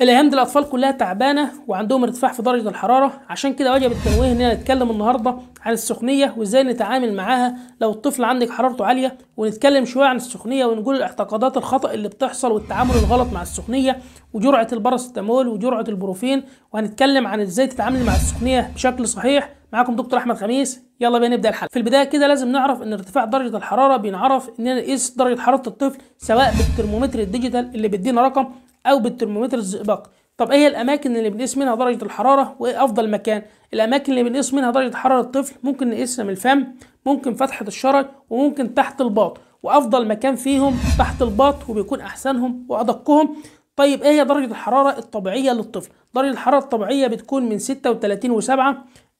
دي الاطفال كلها تعبانه وعندهم ارتفاع في درجه الحراره عشان كده وجب التنويه اننا نتكلم النهارده عن السخنيه وازاي نتعامل معاها لو الطفل عندك حرارته عاليه ونتكلم شويه عن السخنيه ونقول الاعتقادات الخطا اللي بتحصل والتعامل الغلط مع السخنيه وجرعه الباراسيتامول وجرعه البروفين وهنتكلم عن ازاي تتعامل مع السخنيه بشكل صحيح معاكم دكتور احمد خميس يلا بينا نبدا الحلقه في البدايه كده لازم نعرف ان ارتفاع درجه الحراره بينعرف اننا نقيس درجه حراره الطفل سواء بالترمومتر الديجيتال اللي بيدينا رقم او بالترمومتر الزئبق طب ايه الاماكن اللي بنقيس منها درجه الحراره وايه افضل مكان الاماكن اللي بنقيس منها درجه حراره الطفل ممكن نقيسها من الفم ممكن فتحه الشرج وممكن تحت الباط وافضل مكان فيهم تحت الباط وبيكون احسنهم وادقهم طيب ايه هي درجه الحراره الطبيعيه للطفل درجه الحراره الطبيعيه بتكون من 36 و7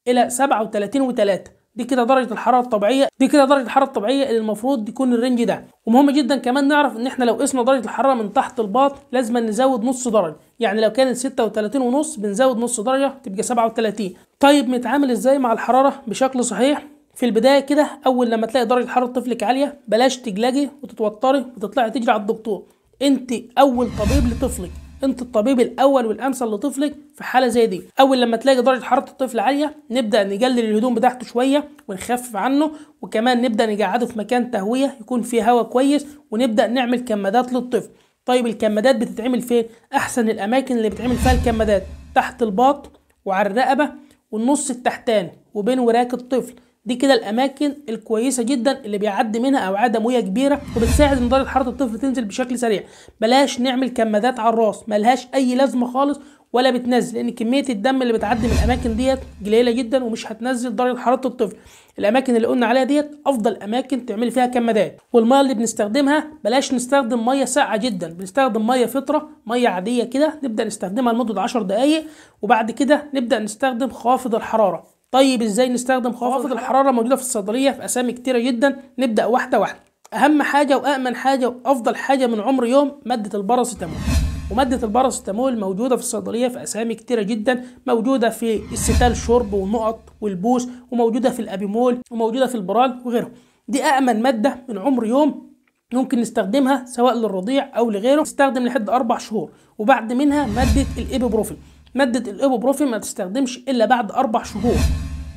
الى 37 و3 دي كده درجه الحراره الطبيعيه دي كده درجه الحراره الطبيعيه اللي المفروض يكون الرينج ده ومهم جدا كمان نعرف ان احنا لو قسنا درجه الحراره من تحت الباط لازم نزود نص درجه يعني لو كانت 36 ونص بنزود نص درجه تبقى 37 طيب نتعامل ازاي مع الحراره بشكل صحيح في البدايه كده اول لما تلاقي درجه حراره طفلك عاليه بلاش تجلجي وتتوتري وتطلعي تجري على الدكتور انت اول طبيب لطفلك انت الطبيب الاول والامثل لطفلك في حاله زي دي اول لما تلاقي درجه حراره الطفل عاليه نبدا نقلل الهدوم بتاعته شويه ونخفف عنه وكمان نبدا نقعده في مكان تهويه يكون فيه هواء كويس ونبدا نعمل كمادات للطفل طيب الكمادات بتتعمل فين احسن الاماكن اللي بتعمل فيها الكمادات تحت الباط وعلى الرقبه والنص التحتاني وبين وراك الطفل دي كده الاماكن الكويسه جدا اللي بيعدي منها عاده دمويه كبيره وبتساعد ان درجه حراره الطفل تنزل بشكل سريع بلاش نعمل كمادات على الراس ملهاش اي لازمه خالص ولا بتنزل لان كميه الدم اللي بتعدي من الاماكن ديت قليله جدا ومش هتنزل درجه حراره الطفل الاماكن اللي قلنا عليها ديت افضل اماكن تعمل فيها كمادات والميه اللي بنستخدمها بلاش نستخدم ميه ساقعه جدا بنستخدم ميه فطره ميه عاديه كده نبدا نستخدمها لمده 10 دقائق وبعد كده نبدا نستخدم خافض الحراره طيب ازاي نستخدم خوافض الحراره موجوده في الصيدليه في اسامي كتيره جدا نبدا واحده واحده اهم حاجه وامن حاجه وافضل حاجه من عمر يوم ماده الباراسيتامول ومادة الباراسيتامول موجودة في الصيدلية في أسامي كتيرة جدا موجودة في الستال شرب ونقط والبوس وموجودة في الأبيمول وموجودة في البرال وغيره دي أأمن مادة من عمر يوم ممكن نستخدمها سواء للرضيع أو لغيره نستخدم لحد أربع شهور وبعد منها مادة الإيبوبروفين ماده الايبوبروفين ما تستخدمش الا بعد اربع شهور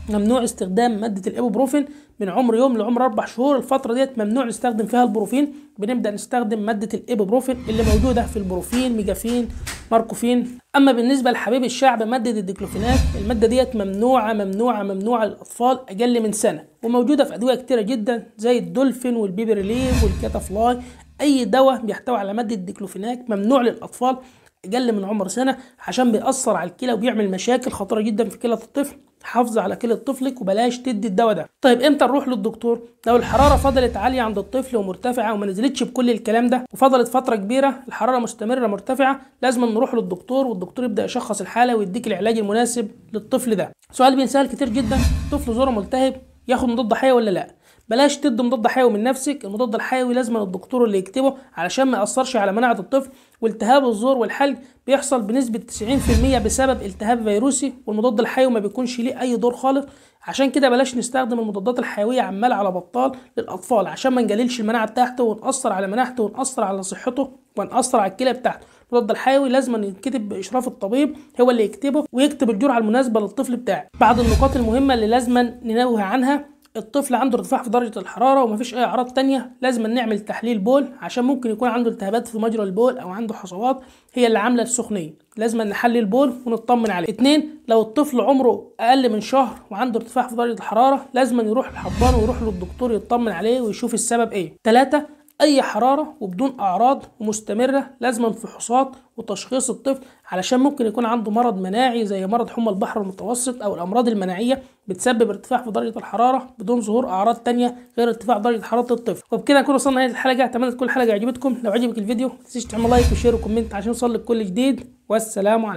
ممنوع استخدام مادة الإيبوبروفين من عمر يوم لعمر أربع شهور الفترة ديت ممنوع نستخدم فيها البروفين بنبدأ نستخدم مادة الإيبوبروفين اللي موجودة في البروفين ميجافين ماركوفين أما بالنسبة لحبيب الشعب مادة الديكلوفيناك المادة ديت ممنوعة ممنوعة ممنوعة للأطفال أقل من سنة وموجودة في أدوية كتيرة جدا زي الدولفين والبيبرلين والكاتافلاي اي دواء بيحتوي على ماده ديكلوفيناك ممنوع للاطفال اقل من عمر سنه عشان بيأثر على الكلى وبيعمل مشاكل خطيره جدا في كلى الطفل حافظ على كلى طفلك وبلاش تدي الدواء ده طيب امتى نروح للدكتور لو الحراره فضلت عاليه عند الطفل ومرتفعه وما نزلتش بكل الكلام ده وفضلت فتره كبيره الحراره مستمره مرتفعه لازم نروح للدكتور والدكتور يبدا يشخص الحاله ويديك العلاج المناسب للطفل ده سؤال بينسال كتير جدا طفل زوره ملتهب ياخد مضاد حيوي ولا لا بلاش تدي مضاد حيوي من نفسك المضاد الحيوي لازم الدكتور اللي يكتبه علشان ما ياثرش على مناعه الطفل والتهاب الزور والحلق بيحصل بنسبه 90% بسبب التهاب فيروسي والمضاد الحيوي ما بيكونش ليه اي دور خالص عشان كده بلاش نستخدم المضادات الحيويه عمال على بطال للاطفال عشان ما نجللش المناعه بتاعته ونأثر على مناعته ونأثر على صحته ونأثر على الكلى بتاعته المضاد الحيوي لازم يتكتب باشراف الطبيب هو اللي يكتبه ويكتب الجرعه المناسبه للطفل بتاعه بعض النقاط المهمه اللي لازم ننوه عنها الطفل عنده ارتفاع في درجة الحرارة ومفيش أي أعراض تانية لازم نعمل تحليل بول عشان ممكن يكون عنده التهابات في مجرى البول أو عنده حصوات هي اللي عاملة السخنية لازم نحلل البول ونطمن عليه اتنين لو الطفل عمره أقل من شهر وعنده ارتفاع في درجة الحرارة لازم يروح الحضان ويروح للدكتور يطمن عليه ويشوف السبب ايه تلاتة اي حراره وبدون اعراض ومستمره لازما فحوصات وتشخيص الطفل علشان ممكن يكون عنده مرض مناعي زي مرض حمى البحر المتوسط او الامراض المناعيه بتسبب ارتفاع في درجه الحراره بدون ظهور اعراض تانية غير ارتفاع درجه حراره الطفل وبكده نكون وصلنا لنهايه الحلقه اتمنى تكون الحلقه عجبتكم لو عجبك الفيديو ما تنسيش تعمل لايك وشير وكومنت عشان يوصل لك كل جديد والسلام عليكم